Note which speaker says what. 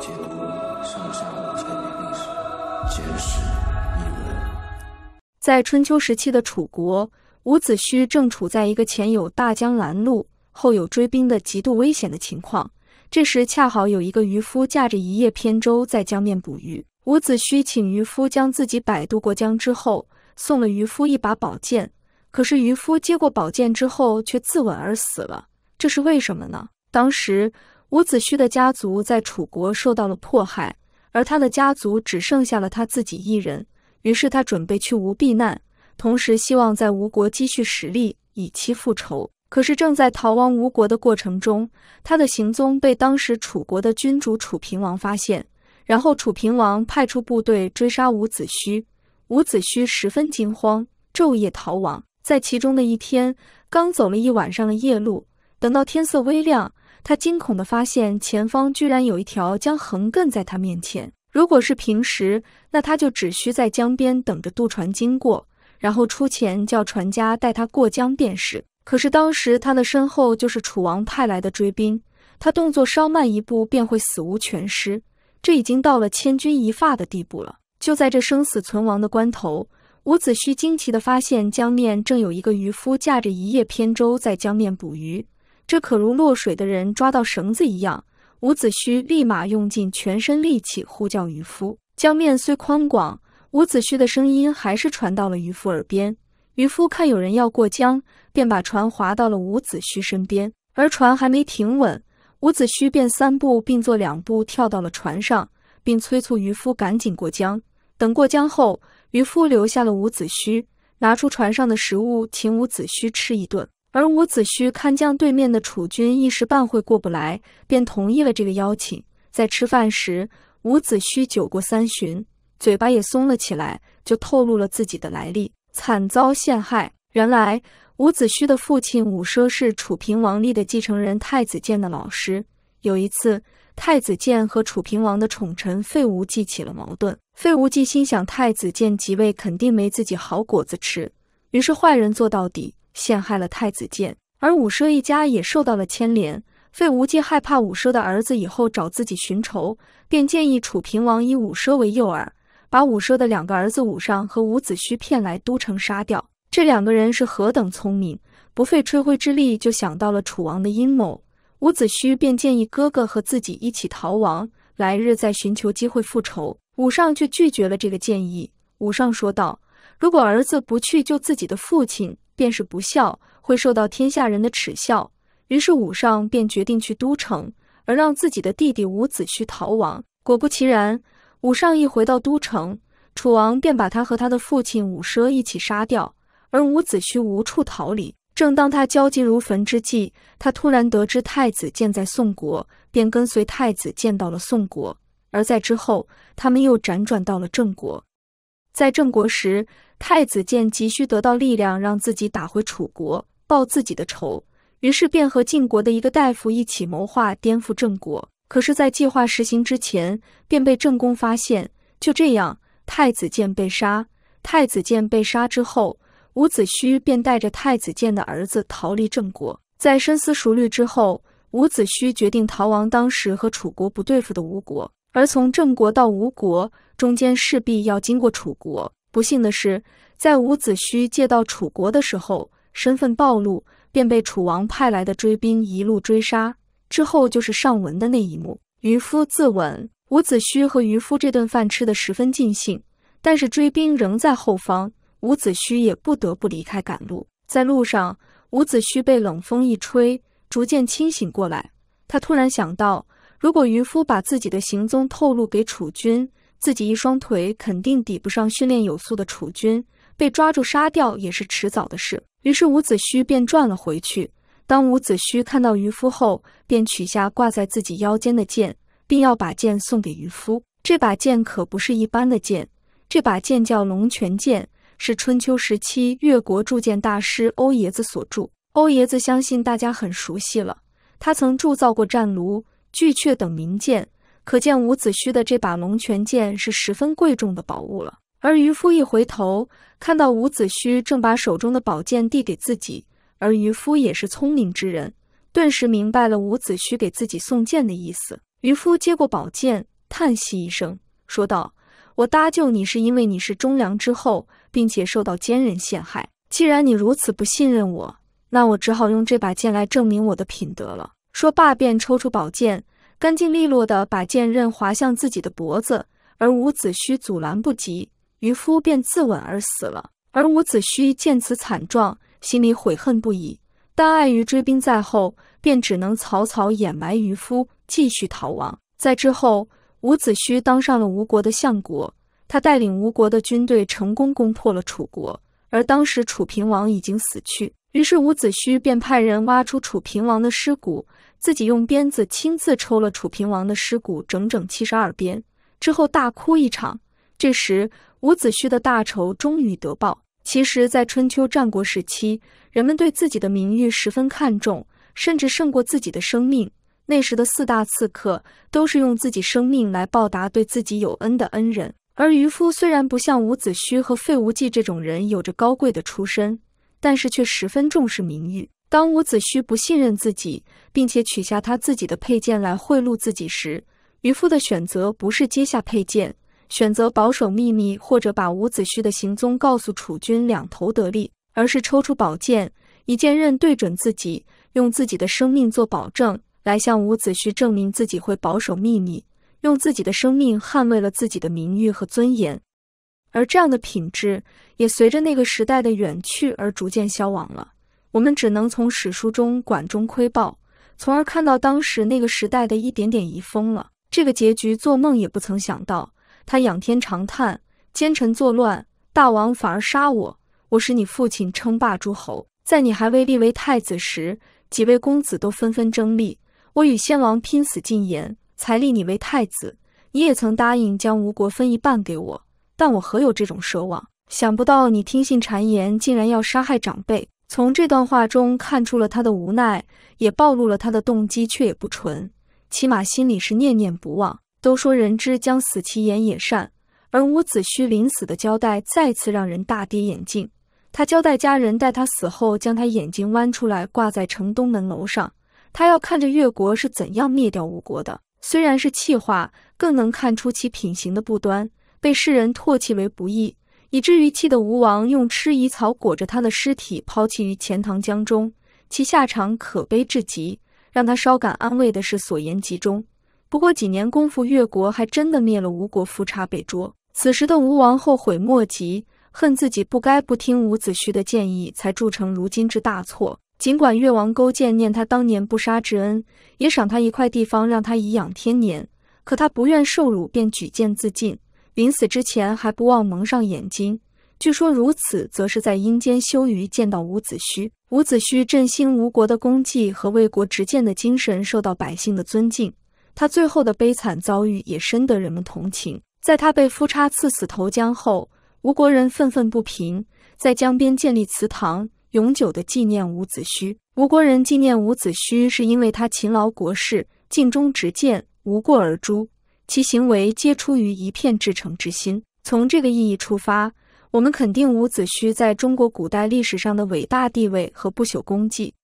Speaker 1: 解读上下五千年历史，揭示谜文。在春秋时期的楚国，伍子胥正处在一个前有大江拦路，后有追兵的极度危险的情况。这时，恰好有一个渔夫驾着一叶扁舟在江面捕鱼。伍子胥请渔夫将自己摆渡过江之后，送了渔夫一把宝剑。可是，渔夫接过宝剑之后，却自刎而死了。这是为什么呢？当时。伍子胥的家族在楚国受到了迫害，而他的家族只剩下了他自己一人。于是他准备去吴避难，同时希望在吴国积蓄实力，以期复仇。可是正在逃亡吴国的过程中，他的行踪被当时楚国的君主楚平王发现，然后楚平王派出部队追杀伍子胥。伍子胥十分惊慌，昼夜逃亡。在其中的一天，刚走了一晚上的夜路，等到天色微亮。他惊恐地发现，前方居然有一条江横亘在他面前。如果是平时，那他就只需在江边等着渡船经过，然后出钱叫船家带他过江便是。可是当时他的身后就是楚王派来的追兵，他动作稍慢一步便会死无全尸。这已经到了千钧一发的地步了。就在这生死存亡的关头，伍子胥惊奇地发现，江面正有一个渔夫驾着一叶扁舟在江面捕鱼。这可如落水的人抓到绳子一样，伍子胥立马用尽全身力气呼叫渔夫。江面虽宽广，伍子胥的声音还是传到了渔夫耳边。渔夫看有人要过江，便把船划到了伍子胥身边。而船还没停稳，伍子胥便三步并作两步跳到了船上，并催促渔夫赶紧过江。等过江后，渔夫留下了伍子胥，拿出船上的食物请伍子胥吃一顿。而伍子胥看将对面的楚军一时半会过不来，便同意了这个邀请。在吃饭时，伍子胥酒过三巡，嘴巴也松了起来，就透露了自己的来历，惨遭陷害。原来，伍子胥的父亲伍奢是楚平王立的继承人太子建的老师。有一次，太子建和楚平王的宠臣费无忌起了矛盾，费无忌心想太子建即位肯定没自己好果子吃，于是坏人做到底。陷害了太子建，而伍奢一家也受到了牵连。费无忌害怕伍奢的儿子以后找自己寻仇，便建议楚平王以伍奢为诱饵，把伍奢的两个儿子伍尚和伍子胥骗来都城杀掉。这两个人是何等聪明，不费吹灰之力就想到了楚王的阴谋。伍子胥便建议哥哥和自己一起逃亡，来日再寻求机会复仇。伍尚却拒绝了这个建议。伍尚说道：“如果儿子不去救自己的父亲，”便是不孝，会受到天下人的耻笑。于是武尚便决定去都城，而让自己的弟弟伍子胥逃亡。果不其然，伍尚一回到都城，楚王便把他和他的父亲伍奢一起杀掉。而伍子胥无处逃离，正当他焦急如焚之际，他突然得知太子建在宋国，便跟随太子建到了宋国。而在之后，他们又辗转到了郑国。在郑国时，太子建急需得到力量，让自己打回楚国，报自己的仇。于是便和晋国的一个大夫一起谋划颠覆郑国。可是，在计划实行之前，便被郑公发现。就这样，太子建被杀。太子建被杀之后，伍子胥便带着太子建的儿子逃离郑国。在深思熟虑之后，伍子胥决定逃亡当时和楚国不对付的吴国。而从郑国到吴国，中间势必要经过楚国。不幸的是，在伍子胥借到楚国的时候，身份暴露，便被楚王派来的追兵一路追杀。之后就是上文的那一幕：渔夫自刎。伍子胥和渔夫这顿饭吃得十分尽兴，但是追兵仍在后方，伍子胥也不得不离开赶路。在路上，伍子胥被冷风一吹，逐渐清醒过来。他突然想到。如果渔夫把自己的行踪透露给楚军，自己一双腿肯定抵不上训练有素的楚军，被抓住杀掉也是迟早的事。于是伍子胥便转了回去。当伍子胥看到渔夫后，便取下挂在自己腰间的剑，并要把剑送给渔夫。这把剑可不是一般的剑，这把剑叫龙泉剑，是春秋时期越国铸剑大师欧冶子所铸。欧冶子相信大家很熟悉了，他曾铸造过战炉。巨阙等名剑，可见伍子胥的这把龙泉剑是十分贵重的宝物了。而渔夫一回头，看到伍子胥正把手中的宝剑递给自己，而渔夫也是聪明之人，顿时明白了伍子胥给自己送剑的意思。渔夫接过宝剑，叹息一声，说道：“我搭救你，是因为你是忠良之后，并且受到奸人陷害。既然你如此不信任我，那我只好用这把剑来证明我的品德了。”说罢，便抽出宝剑，干净利落的把剑刃划向自己的脖子，而伍子胥阻拦不及，渔夫便自刎而死了。而伍子胥见此惨状，心里悔恨不已，但碍于追兵在后，便只能草草掩埋渔夫，继续逃亡。在之后，伍子胥当上了吴国的相国，他带领吴国的军队成功攻破了楚国，而当时楚平王已经死去。于是伍子胥便派人挖出楚平王的尸骨，自己用鞭子亲自抽了楚平王的尸骨整整七十二鞭，之后大哭一场。这时，伍子胥的大仇终于得报。其实，在春秋战国时期，人们对自己的名誉十分看重，甚至胜过自己的生命。那时的四大刺客都是用自己生命来报答对自己有恩的恩人。而渔夫虽然不像伍子胥和费无忌这种人有着高贵的出身。但是却十分重视名誉。当伍子胥不信任自己，并且取下他自己的佩剑来贿赂自己时，渔夫的选择不是接下佩剑，选择保守秘密或者把伍子胥的行踪告诉楚军两头得利，而是抽出宝剑，以剑刃对准自己，用自己的生命做保证，来向伍子胥证明自己会保守秘密，用自己的生命捍卫了自己的名誉和尊严。而这样的品质也随着那个时代的远去而逐渐消亡了。我们只能从史书中管中窥豹，从而看到当时那个时代的一点点遗风了。这个结局，做梦也不曾想到。他仰天长叹：“奸臣作乱，大王反而杀我！我使你父亲，称霸诸侯，在你还未立为太子时，几位公子都纷纷争立，我与先王拼死进言，才立你为太子。你也曾答应将吴国分一半给我。”但我何有这种奢望？想不到你听信谗言，竟然要杀害长辈。从这段话中看出了他的无奈，也暴露了他的动机，却也不纯，起码心里是念念不忘。都说人之将死，其言也善，而伍子胥临死的交代再次让人大跌眼镜。他交代家人，待他死后，将他眼睛剜出来，挂在城东门楼上，他要看着越国是怎样灭掉吴国的。虽然是气话，更能看出其品行的不端。被世人唾弃为不义，以至于气得吴王用吃乙草裹着他的尸体抛弃于钱塘江中，其下场可悲至极。让他稍感安慰的是，所言极中。不过几年功夫，越国还真的灭了吴国，夫差被捉。此时的吴王后悔莫及，恨自己不该不听伍子胥的建议，才铸成如今之大错。尽管越王勾践念他当年不杀之恩，也赏他一块地方让他颐养天年，可他不愿受辱，便举剑自尽。临死之前还不忘蒙上眼睛，据说如此，则是在阴间羞于见到伍子胥。伍子胥振兴吴国的功绩和为国执剑的精神受到百姓的尊敬，他最后的悲惨遭遇也深得人们同情。在他被夫差刺死投江后，吴国人愤愤不平，在江边建立祠堂，永久的纪念伍子胥。吴国人纪念伍子胥，是因为他勤劳国事，尽忠执剑，无过而诛。其行为皆出于一片至诚之心。从这个意义出发，我们肯定伍子胥在中国古代历史上的伟大地位和不朽功绩。